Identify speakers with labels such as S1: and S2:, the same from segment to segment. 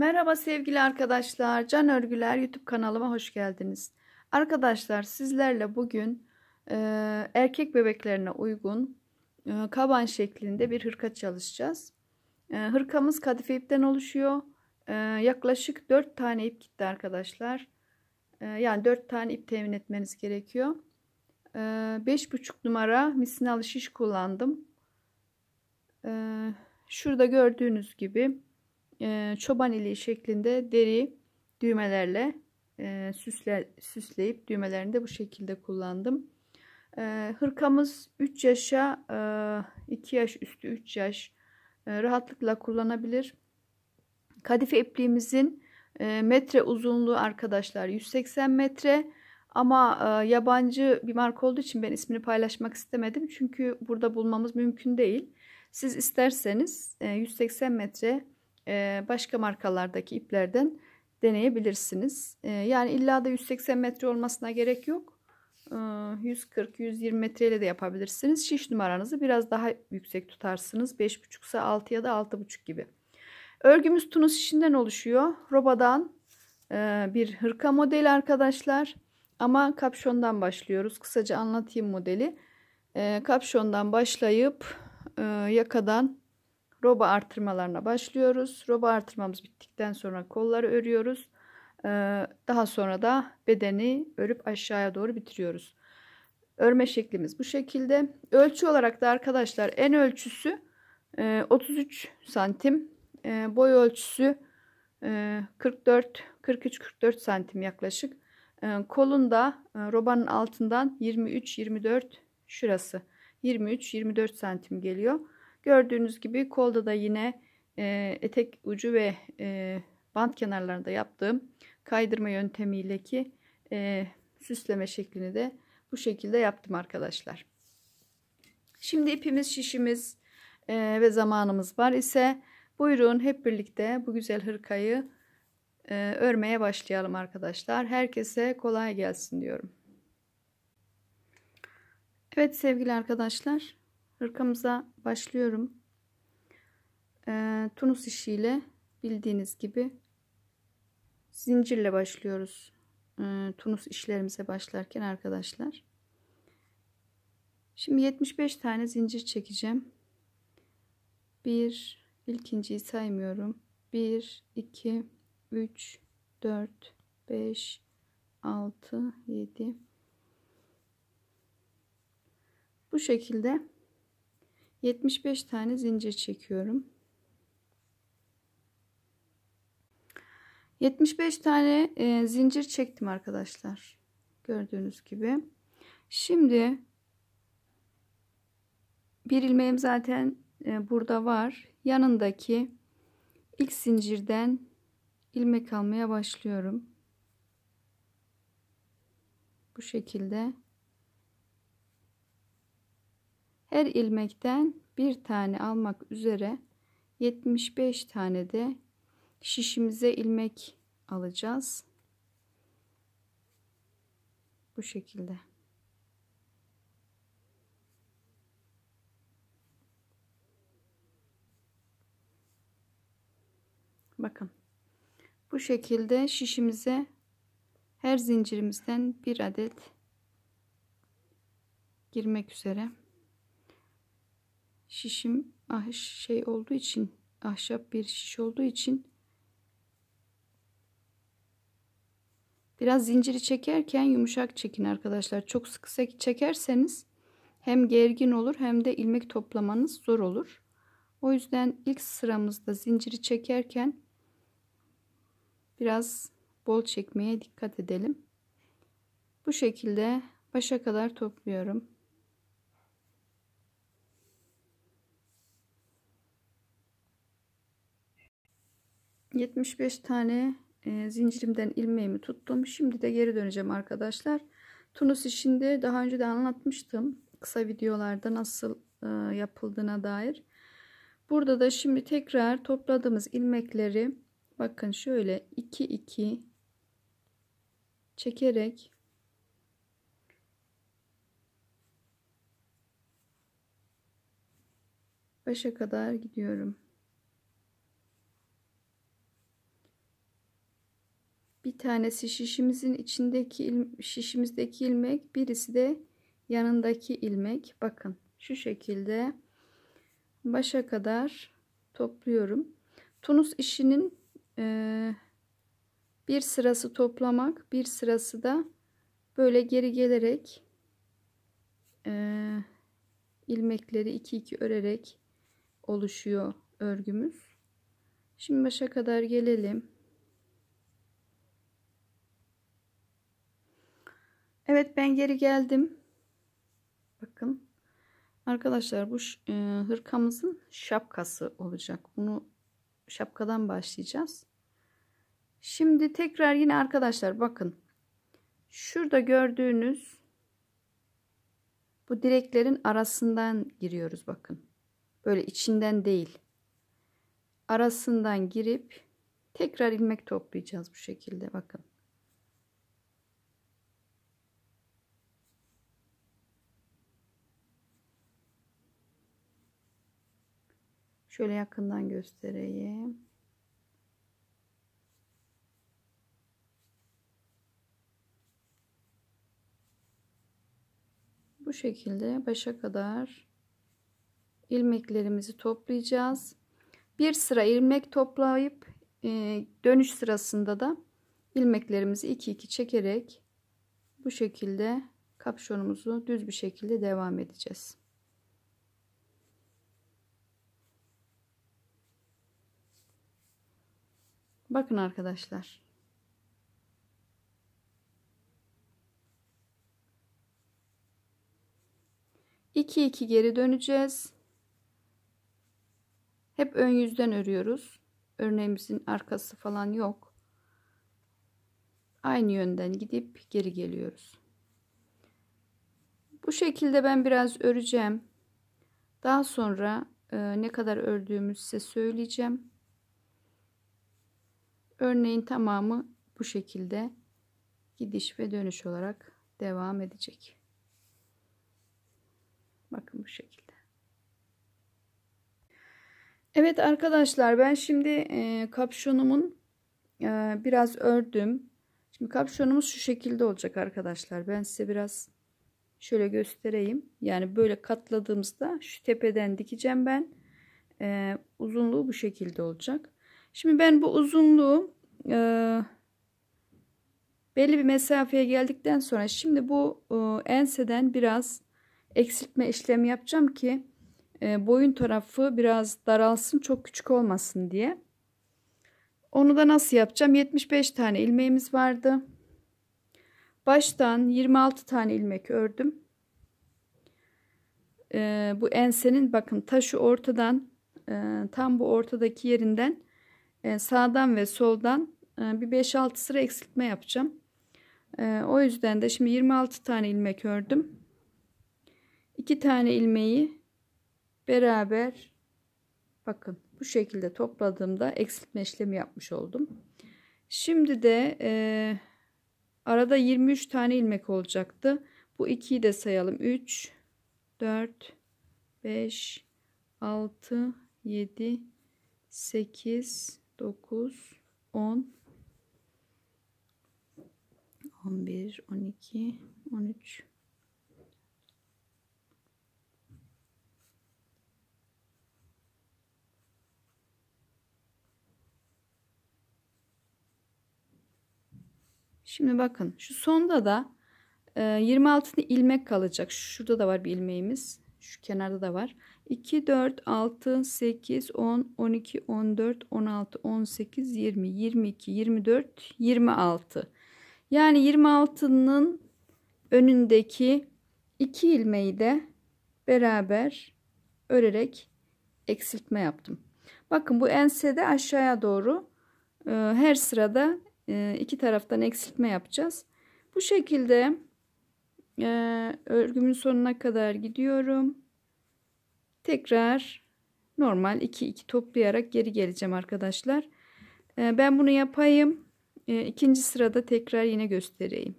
S1: Merhaba sevgili arkadaşlar. Can Örgüler YouTube kanalıma hoş geldiniz. Arkadaşlar sizlerle bugün e, erkek bebeklerine uygun e, kaban şeklinde bir hırka çalışacağız. E, hırkamız kadife ipten oluşuyor. E, yaklaşık 4 tane ip gitti arkadaşlar. E, yani 4 tane ip temin etmeniz gerekiyor. E, 5,5 numara misinalı şiş kullandım. E, şurada gördüğünüz gibi e, çoban iliği şeklinde deri düğmelerle e, süsle, süsleyip düğmelerini de bu şekilde kullandım. E, hırkamız 3 yaşa e, 2 yaş üstü 3 yaş e, rahatlıkla kullanabilir. Kadife ipliğimizin e, metre uzunluğu arkadaşlar 180 metre. Ama e, yabancı bir marka olduğu için ben ismini paylaşmak istemedim. Çünkü burada bulmamız mümkün değil. Siz isterseniz e, 180 metre e, başka markalardaki iplerden deneyebilirsiniz. E, yani illa da 180 metre olmasına gerek yok. 140-120 metre ile de yapabilirsiniz. Şiş numaranızı biraz daha yüksek tutarsınız. 5,5 ise 6 ya da 6,5 gibi. Örgümüz tunus şişinden oluşuyor. Robadan e, bir hırka modeli arkadaşlar. Ama kapşondan başlıyoruz. Kısaca anlatayım modeli. Kapşondan başlayıp yakadan roba artırmalarına başlıyoruz. Roba artırmamız bittikten sonra kolları örüyoruz. Ee, daha sonra da bedeni örüp aşağıya doğru bitiriyoruz. Örme şeklimiz bu şekilde. Ölçü olarak da arkadaşlar en ölçüsü 33 e, santim. E, boy ölçüsü 44 43 44 santim yaklaşık. E, kolun da robanın altından 23 24 şurası 23 24 santim geliyor. Gördüğünüz gibi kolda da yine e, etek ucu ve e, bant kenarlarında yaptığım kaydırma yöntemiyle ki e, süsleme şeklini de bu şekilde yaptım arkadaşlar. Şimdi ipimiz, şişimiz e, ve zamanımız var ise buyurun hep birlikte bu güzel hırkayı e, örmeye başlayalım arkadaşlar. Herkese kolay gelsin diyorum. Evet sevgili arkadaşlar Hırkamıza başlıyorum. Ee, tunus işiyle bildiğiniz gibi zincirle başlıyoruz. Ee, tunus işlerimize başlarken arkadaşlar. Şimdi 75 tane zincir çekeceğim. 1 ilkinciyi saymıyorum. 1 2 3 4 5 6 7 bu şekilde 75 tane zincir çekiyorum. 75 tane e, zincir çektim arkadaşlar. Gördüğünüz gibi. Şimdi bir ilmeğim zaten e, burada var. Yanındaki ilk zincirden ilmek almaya başlıyorum. Bu şekilde her ilmekten bir tane almak üzere 75 tane de şişimize ilmek alacağız. Bu şekilde. Bakın. Bu şekilde şişimize her zincirimizden bir adet girmek üzere şişim ah, şey olduğu için ahşap bir şiş olduğu için biraz zinciri çekerken yumuşak çekin arkadaşlar. Çok sık sık çekerseniz hem gergin olur hem de ilmek toplamanız zor olur. O yüzden ilk sıramızda zinciri çekerken biraz bol çekmeye dikkat edelim. Bu şekilde başa kadar topluyorum. 75 tane e, zincirimden ilmeğimi tuttum. Şimdi de geri döneceğim arkadaşlar. Tunus işinde daha önce de anlatmıştım. Kısa videolarda nasıl e, yapıldığına dair. Burada da şimdi tekrar topladığımız ilmekleri bakın şöyle 2 2 çekerek başa kadar gidiyorum. Bir tanesi şişimizin içindeki şişimizdeki ilmek, birisi de yanındaki ilmek. Bakın şu şekilde başa kadar topluyorum. Tunus işinin e, bir sırası toplamak, bir sırası da böyle geri gelerek e, ilmekleri iki iki örerek oluşuyor örgümüz. Şimdi başa kadar gelelim. Evet ben geri geldim. Bakın. Arkadaşlar bu e, hırkamızın şapkası olacak. Bunu şapkadan başlayacağız. Şimdi tekrar yine arkadaşlar bakın. Şurada gördüğünüz bu direklerin arasından giriyoruz bakın. Böyle içinden değil. Arasından girip tekrar ilmek toplayacağız bu şekilde bakın. Şöyle yakından göstereyim. Bu şekilde başa kadar ilmeklerimizi toplayacağız. Bir sıra ilmek toplayıp e, dönüş sırasında da ilmeklerimizi iki iki çekerek bu şekilde kapşonumuzu düz bir şekilde devam edeceğiz. Bakın arkadaşlar. İki iki geri döneceğiz. Hep ön yüzden örüyoruz. Örneğimizin arkası falan yok. Aynı yönden gidip geri geliyoruz. Bu şekilde ben biraz öreceğim. Daha sonra e, ne kadar ördüğümü size söyleyeceğim. Örneğin tamamı bu şekilde gidiş ve dönüş olarak devam edecek. Bakın bu şekilde. Evet arkadaşlar ben şimdi e, kapşonumun e, biraz ördüm. Şimdi kapşonumuz şu şekilde olacak arkadaşlar. Ben size biraz şöyle göstereyim. Yani böyle katladığımızda şu tepeden dikeceğim ben. E, uzunluğu bu şekilde olacak. Şimdi ben bu uzunluğu e, belli bir mesafeye geldikten sonra şimdi bu e, enseden biraz eksiltme işlemi yapacağım ki e, boyun tarafı biraz daralsın çok küçük olmasın diye. Onu da nasıl yapacağım? 75 tane ilmeğimiz vardı. Baştan 26 tane ilmek ördüm. Ee, bu ensenin bakın taşı ortadan e, tam bu ortadaki yerinden ee, sağdan ve soldan e, bir 5-6 sıra eksiltme yapacağım. Ee, o yüzden de şimdi 26 tane ilmek ördüm. 2 tane ilmeği beraber bakın bu şekilde topladığımda eksiltme işlemi yapmış oldum. Şimdi de e, arada 23 tane ilmek olacaktı. Bu 2'yi de sayalım. 3, 4, 5, 6, 7, 8, 9 10 11 12 13 Şimdi bakın şu sonda da 26 e, ilmek kalacak. Şurada da var bir ilmeğimiz. Şu kenarda da var. 2, 4, 6, 8, 10, 12, 14, 16, 18, 20, 22, 24, 26. Yani 26'nın önündeki iki ilmeği de beraber örerek eksiltme yaptım. Bakın bu ensede aşağıya doğru e, her sırada e, iki taraftan eksiltme yapacağız. Bu şekilde ee, örgümün sonuna kadar gidiyorum. Tekrar normal 2 2 toplayarak geri geleceğim arkadaşlar. Ee, ben bunu yapayım. Ee, ikinci sırada tekrar yine göstereyim.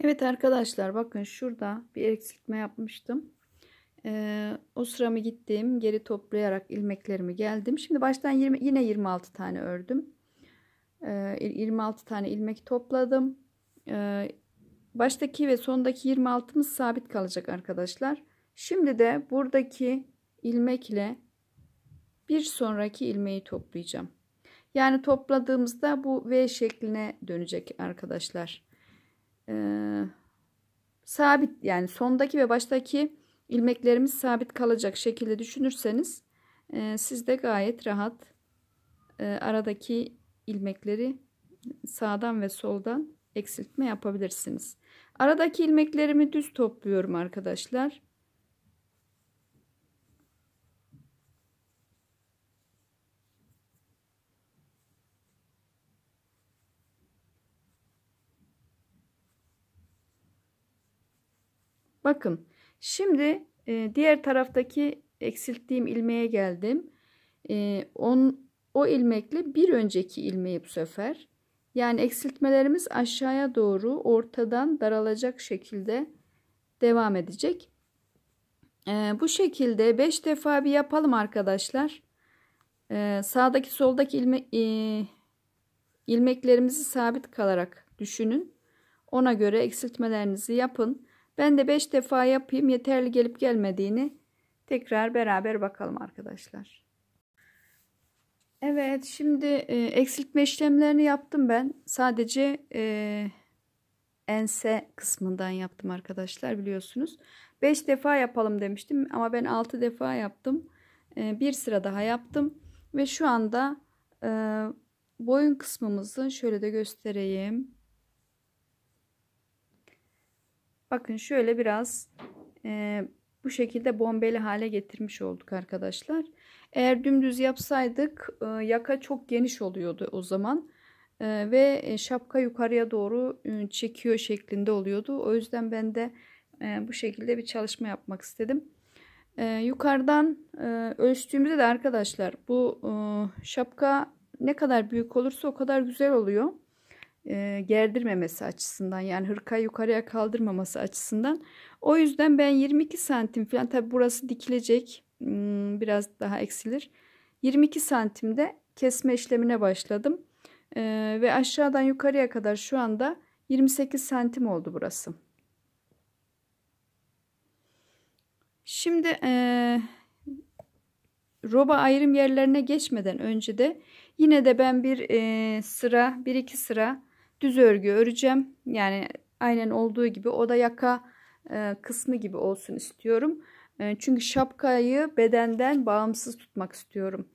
S1: Evet arkadaşlar bakın şurada bir eksiltme yapmıştım. Ee, o sıramı gittim. Geri toplayarak ilmeklerimi geldim. Şimdi baştan 20, yine 26 tane ördüm. 26 ee, tane ilmek topladım. Ee, baştaki ve sondaki 26'mız sabit kalacak arkadaşlar. Şimdi de buradaki ilmekle bir sonraki ilmeği toplayacağım. Yani topladığımızda bu V şekline dönecek arkadaşlar. Ee, sabit yani sondaki ve baştaki ilmeklerimiz sabit kalacak şekilde düşünürseniz e, siz de gayet rahat e, aradaki ilmekleri sağdan ve soldan eksiltme yapabilirsiniz. Aradaki ilmeklerimi düz topluyorum arkadaşlar. Bakın şimdi e, diğer taraftaki eksilttiğim ilmeğe geldim. E, on, o ilmekle bir önceki ilmeği bu sefer yani eksiltmelerimiz aşağıya doğru ortadan daralacak şekilde devam edecek. Ee, bu şekilde 5 defa bir yapalım arkadaşlar. Ee, sağdaki soldaki ilme, e, ilmeklerimizi sabit kalarak düşünün. Ona göre eksiltmelerinizi yapın. Ben de 5 defa yapayım yeterli gelip gelmediğini tekrar beraber bakalım arkadaşlar. Evet şimdi e, eksiltme işlemlerini yaptım ben. Sadece e, ense kısmından yaptım arkadaşlar biliyorsunuz. 5 defa yapalım demiştim ama ben 6 defa yaptım. E, bir sıra daha yaptım. Ve şu anda e, boyun kısmımızı şöyle de göstereyim. Bakın şöyle biraz e, bu şekilde bombeli hale getirmiş olduk arkadaşlar. Arkadaşlar. Eğer dümdüz yapsaydık e, yaka çok geniş oluyordu o zaman. E, ve e, şapka yukarıya doğru çekiyor şeklinde oluyordu. O yüzden ben de bu şekilde bir çalışma yapmak istedim. Yukarıdan ölçtüğümüzde de arkadaşlar bu şapka ne kadar büyük olursa o kadar güzel oluyor. E, gerdirmemesi açısından yani hırka yukarıya kaldırmaması açısından. O yüzden ben 22 santim falan tabi burası dikilecek Hmm, biraz daha eksilir. 22 santimde kesme işlemine başladım. Ee, ve aşağıdan yukarıya kadar şu anda 28 santim oldu burası. Şimdi e, roba ayrım yerlerine geçmeden önce de yine de ben bir e, sıra, bir iki sıra düz örgü öreceğim. Yani aynen olduğu gibi o da yaka e, kısmı gibi olsun istiyorum. Ee, çünkü şapkayı bedenden bağımsız tutmak istiyorum.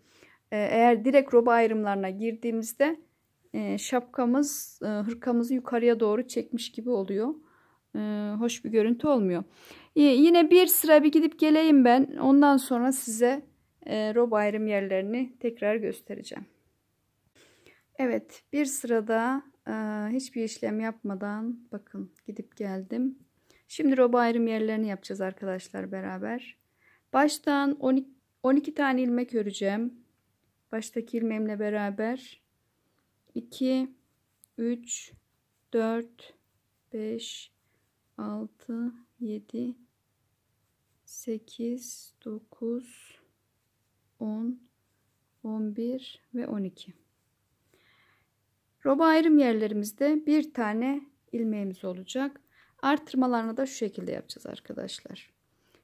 S1: Ee, eğer direkt roba ayrımlarına girdiğimizde e, şapkamız e, hırkamızı yukarıya doğru çekmiş gibi oluyor. Ee, hoş bir görüntü olmuyor. Yine bir sıra bir gidip geleyim ben. Ondan sonra size e, rob ayrım yerlerini tekrar göstereceğim. Evet bir sırada hiçbir işlem yapmadan bakın gidip geldim. Şimdi robo ayrım yerlerini yapacağız arkadaşlar beraber. Baştan 12, 12 tane ilmek öreceğim. Baştaki ilmeğimle beraber 2 3 4 5 6 7 8 9 10 11 ve 12 Roba ayrım yerlerimizde bir tane ilmeğimiz olacak. Artırmalarını da şu şekilde yapacağız arkadaşlar.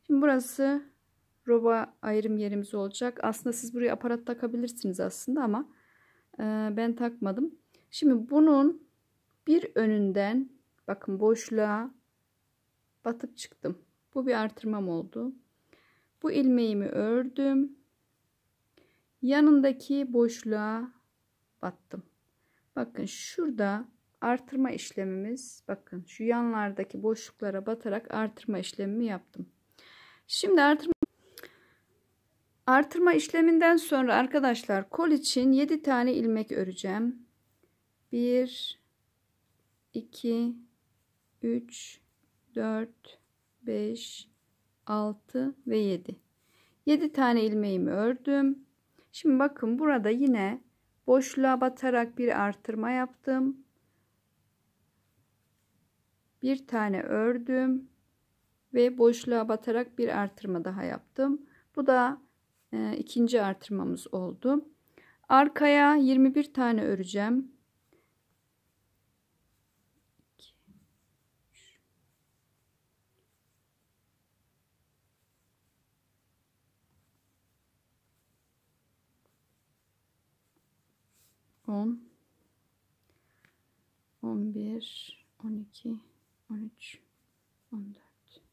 S1: Şimdi burası roba ayrım yerimiz olacak. Aslında siz buraya aparat takabilirsiniz aslında ama e, ben takmadım. Şimdi bunun bir önünden bakın boşluğa batıp çıktım. Bu bir artırmam oldu. Bu ilmeğimi ördüm. Yanındaki boşluğa battım. Bakın şurada artırma işlemimiz bakın şu yanlardaki boşluklara batarak artırma işlemi yaptım. Şimdi artırma artırma işleminden sonra arkadaşlar kol için 7 tane ilmek öreceğim. 1 2 3 4 5 6 ve 7. 7 tane ilmeğimi ördüm. Şimdi bakın burada yine boşluğa batarak bir artırma yaptım bir tane ördüm ve boşluğa batarak bir artırma daha yaptım. Bu da e, ikinci artırmamız oldu. Arkaya 21 tane öreceğim. 2, 3, On, on bir, on iki, 13 14 15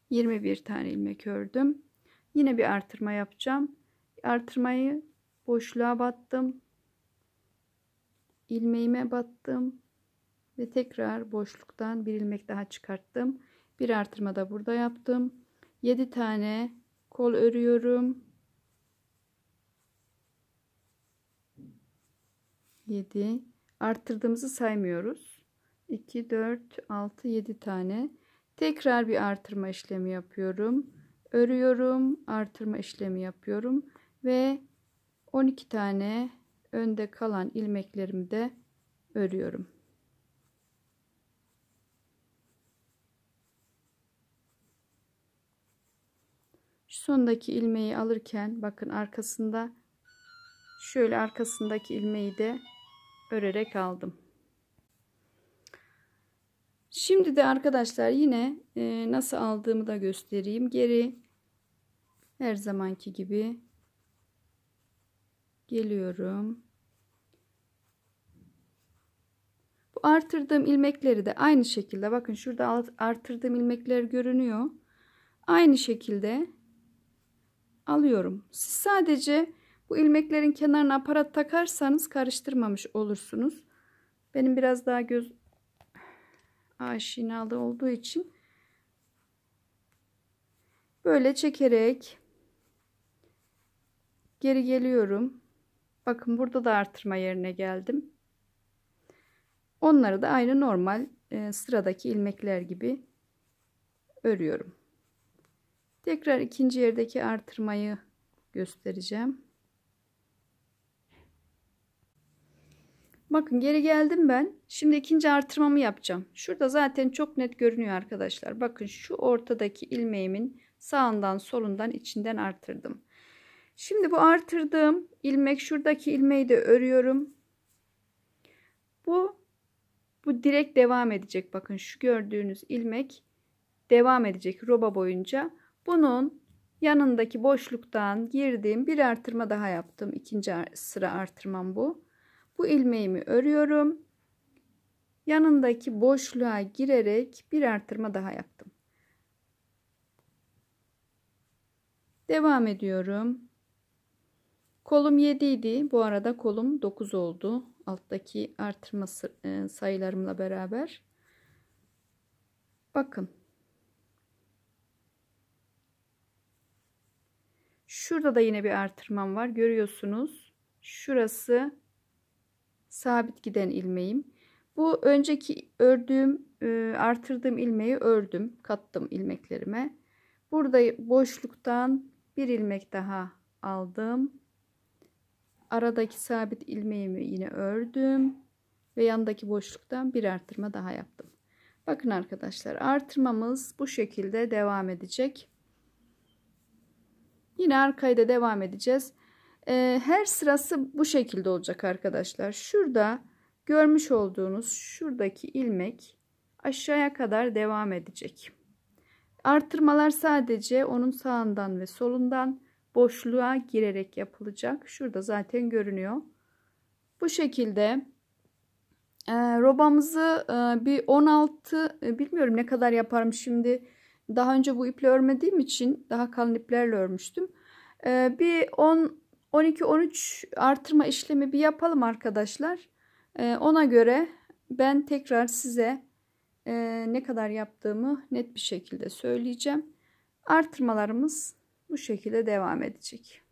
S1: 18 20 21 tane ilmek ördüm. Yine bir artırma yapacağım. Artırmayı boşluğa battım. ilmeğime battım ve tekrar boşluktan bir ilmek daha çıkarttım. Bir artırma da burada yaptım. 7 tane kol örüyorum. 7 arttırdığımızı saymıyoruz. 2 4 6 7 tane tekrar bir artırma işlemi yapıyorum. Örüyorum, artırma işlemi yapıyorum ve 12 tane önde kalan ilmeklerimi de örüyorum. sondaki ilmeği alırken bakın arkasında şöyle arkasındaki ilmeği de örerek aldım. Şimdi de arkadaşlar yine e, nasıl aldığımı da göstereyim. Geri her zamanki gibi geliyorum. Bu artırdığım ilmekleri de aynı şekilde bakın şurada artırdığım ilmekler görünüyor. Aynı şekilde alıyorum. Siz sadece bu ilmeklerin kenarına aparat takarsanız karıştırmamış olursunuz. Benim biraz daha göz aşinalı olduğu için böyle çekerek geri geliyorum. Bakın burada da artırma yerine geldim. Onları da aynı normal e, sıradaki ilmekler gibi örüyorum. Tekrar ikinci yerdeki artırmayı göstereceğim. Bakın geri geldim ben. Şimdi ikinci artırmamı yapacağım. Şurada zaten çok net görünüyor arkadaşlar. Bakın şu ortadaki ilmeğimin sağından solundan içinden artırdım. Şimdi bu artırdığım ilmek şuradaki ilmeği de örüyorum. Bu bu direkt devam edecek. Bakın şu gördüğünüz ilmek devam edecek roba boyunca. Bunun yanındaki boşluktan girdiğim bir artırma daha yaptım. İkinci sıra artırmam bu. Bu ilmeğimi örüyorum. Yanındaki boşluğa girerek bir artırma daha yaptım. Devam ediyorum. Kolum 7 idi. Bu arada kolum 9 oldu. Alttaki artırma e, sayılarımla beraber. Bakın Şurada da yine bir artırmam var. Görüyorsunuz. Şurası sabit giden ilmeğim. Bu önceki ördüğüm, e, artırdığım ilmeği ördüm. Kattım ilmeklerime. Burada boşluktan bir ilmek daha aldım. Aradaki sabit ilmeğimi yine ördüm. Ve yandaki boşluktan bir artırma daha yaptım. Bakın arkadaşlar artırmamız bu şekilde devam edecek. Yine arkaya da devam edeceğiz. Ee, her sırası bu şekilde olacak arkadaşlar. Şurada görmüş olduğunuz şuradaki ilmek aşağıya kadar devam edecek. Artırmalar sadece onun sağından ve solundan boşluğa girerek yapılacak. Şurada zaten görünüyor. Bu şekilde e, robamızı e, bir 16 e, bilmiyorum ne kadar yaparım şimdi daha önce bu iple örmediğim için daha kalın iplerle örmüştüm. Ee, bir 10 12-13 artırma işlemi bir yapalım arkadaşlar. Ee, ona göre ben tekrar size e, ne kadar yaptığımı net bir şekilde söyleyeceğim. Artırmalarımız bu şekilde devam edecek.